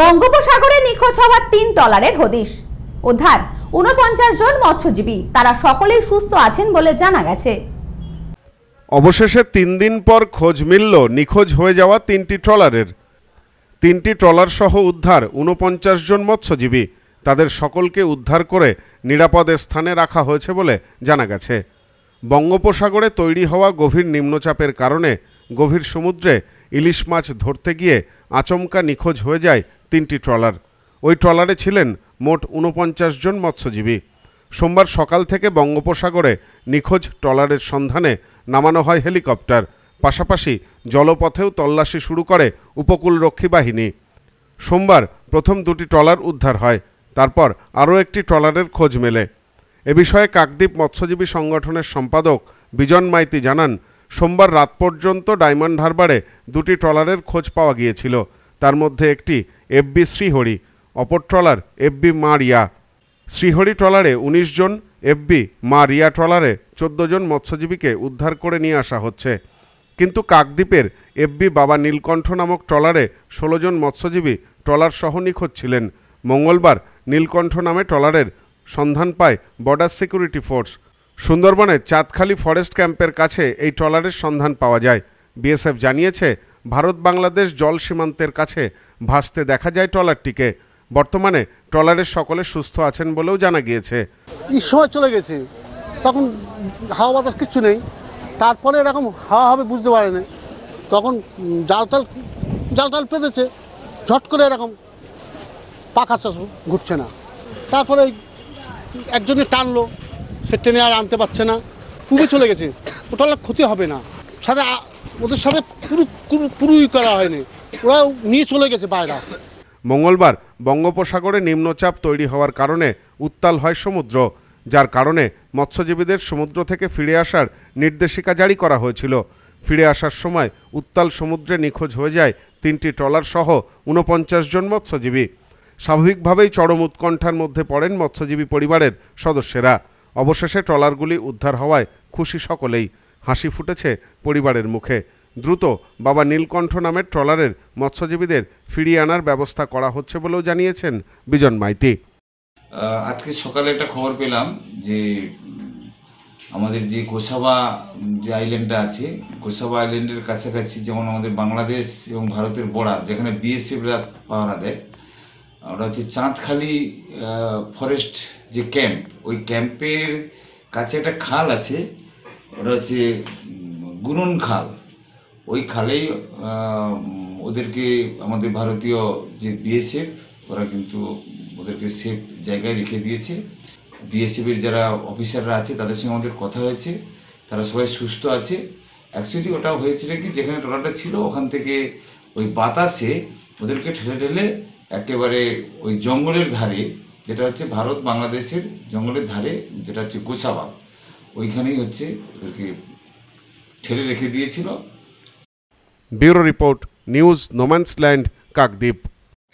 বঙ্গোপসাগরে নিখোঁজ হওয়া তিন টলারের হদিশ উদ্ধার উনপঞ্চাশ জন মৎস্যজীবী তারা সকলেই সুস্থ আছেন বলে জানা গেছে অবশেষে তিন দিন পর খোঁজ মিলল নিখোঁজ হয়ে যাওয়া তিনটি ট্রলারের তিনটি ট্রলার সহ উদ্ধার উনপঞ্চাশ জন মৎস্যজীবী তাদের সকলকে উদ্ধার করে নিরাপদ স্থানে রাখা হয়েছে বলে জানা গেছে বঙ্গোপসাগরে তৈরি হওয়া গভীর নিম্নচাপের কারণে গভীর সমুদ্রে ইলিশ মাছ ধরতে গিয়ে আচমকা নিখোঁজ হয়ে যায় তিনটি ট্রলার ওই ট্রলারে ছিলেন মোট উনপঞ্চাশ জন মৎস্যজীবী সোমবার সকাল থেকে বঙ্গোপসাগরে নিখোঁজ ট্রলারের সন্ধানে নামানো হয় হেলিকপ্টার পাশাপাশি জলপথেও তল্লাশি শুরু করে উপকূলরক্ষী বাহিনী সোমবার প্রথম দুটি ট্রলার উদ্ধার হয় তারপর আরও একটি ট্রলারের খোঁজ মেলে এ বিষয়ে কাকদ্বীপ মৎস্যজীবী সংগঠনের সম্পাদক বিজন মাইতি জানান সোমবার রাত পর্যন্ত ডায়মন্ড হারবারে দুটি ট্রলারের খোঁজ পাওয়া গিয়েছিল তার মধ্যে একটি এফবি শ্রীহরি অপর ট্রলার এফবি মা রিয়া শ্রীহরি ট্রলারে ১৯ জন এফবি রিয়া ট্রলারে ১৪ জন মৎস্যজীবীকে উদ্ধার করে নিয়ে আসা হচ্ছে কিন্তু কাকদ্বীপের এফবি বাবা নীলকণ্ঠ নামক ট্রলারে ১৬ জন মৎস্যজীবী ট্রলার সহ নিখোঁজ ছিলেন মঙ্গলবার নীলকণ্ঠ নামে ট্রলারের সন্ধান পায় বর্ডার সিকিউরিটি ফোর্স সুন্দরবনের চাঁদখালি ফরেস্ট ক্যাম্পের কাছে এই ট্রলারের সন্ধান পাওয়া যায় বিএসএফ জানিয়েছে ভারত বাংলাদেশ জল সীমান্তের কাছে ভাসতে দেখা যায় ট্রলারটিকে বর্তমানে ট্রলারের সকলে সুস্থ আছেন বলেও জানা গিয়েছে সময় চলে গেছে তখন হাওয়া বাতাস কিচ্ছু নেই তারপরে এরকম হাওয়া হবে বুঝতে পারেনি তখন জালটাল জালটাল পেতেছে ঝট করে এরকম পাখা চাষ ঘুরছে না তারপরে একজনে টানলো সে ট্রেনে আর আনতে পারছে না খুবই চলে গেছে আর ক্ষতি হবে না সাথে ওদের সাথে পুরো পুরুই করা হয়নি ওরা নিয়ে চলে গেছে বাইরা মঙ্গলবার বঙ্গোপসাগরে নিম্নচাপ তৈরি হওয়ার কারণে উত্তাল হয় সমুদ্র যার কারণে মৎস্যজীবীদের সমুদ্র থেকে ফিরে আসার নির্দেশিকা জারি করা হয়েছিল ফিরে আসার সময় উত্তাল সমুদ্রে নিখোঁজ হয়ে যায় তিনটি ট্রলার সহ উনপঞ্চাশ জন মৎস্যজীবী স্বাভাবিকভাবেই চরম উৎকণ্ঠার মধ্যে পড়েন মৎস্যজীবী পরিবারের সদস্যেরা অবশেষে ট্রলারগুলি উদ্ধার হওয়ায় খুশি সকলেই হাসি ফুটেছে পরিবারের মুখে দ্রুত বাবা নীলকণ্ঠ নামের ট্রলারের মৎস্যজীবীদের ফিরিয়ে আনার ব্যবস্থা করা হচ্ছে বলেও জানিয়েছেন বিজন মাইতি আজকে সকালে একটা খবর পেলাম যে আমাদের যে কোসাবা যে আইল্যান্ডটা আছে কোসাবা আইল্যান্ডের কাছাকাছি যেমন আমাদের বাংলাদেশ এবং ভারতের বর্ডার যেখানে রাত পাহারা দেয় ওটা হচ্ছে চাঁদখালি ফরেস্ট যে ক্যাম্প ওই ক্যাম্পের কাছে একটা খাল আছে ওটা হচ্ছে গুনুন খাল ওই খালেই ওদেরকে আমাদের ভারতীয় যে বিএসএফ ওরা কিন্তু ওদেরকে সেফ জায়গায় রেখে দিয়েছে বিএসএফের যারা অফিসাররা আছে তাদের সঙ্গে আমাদের কথা হয়েছে তারা সবাই সুস্থ আছে অ্যাকচুয়ালি ওটা হয়েছিল কি যেখানে টলাটা ছিল ওখান থেকে ওই বাতাসে ওদেরকে ঠেলে ঠেলে একেবারে ওই জঙ্গলের ধারে যেটা হচ্ছে ভারত বাংলাদেশের জঙ্গলের ধারে যেটা হচ্ছে গোছাবাগ ওইখানেই হচ্ছে ওদেরকে ঠেলে রেখে দিয়েছিল bureau report news no man's land Kakdwip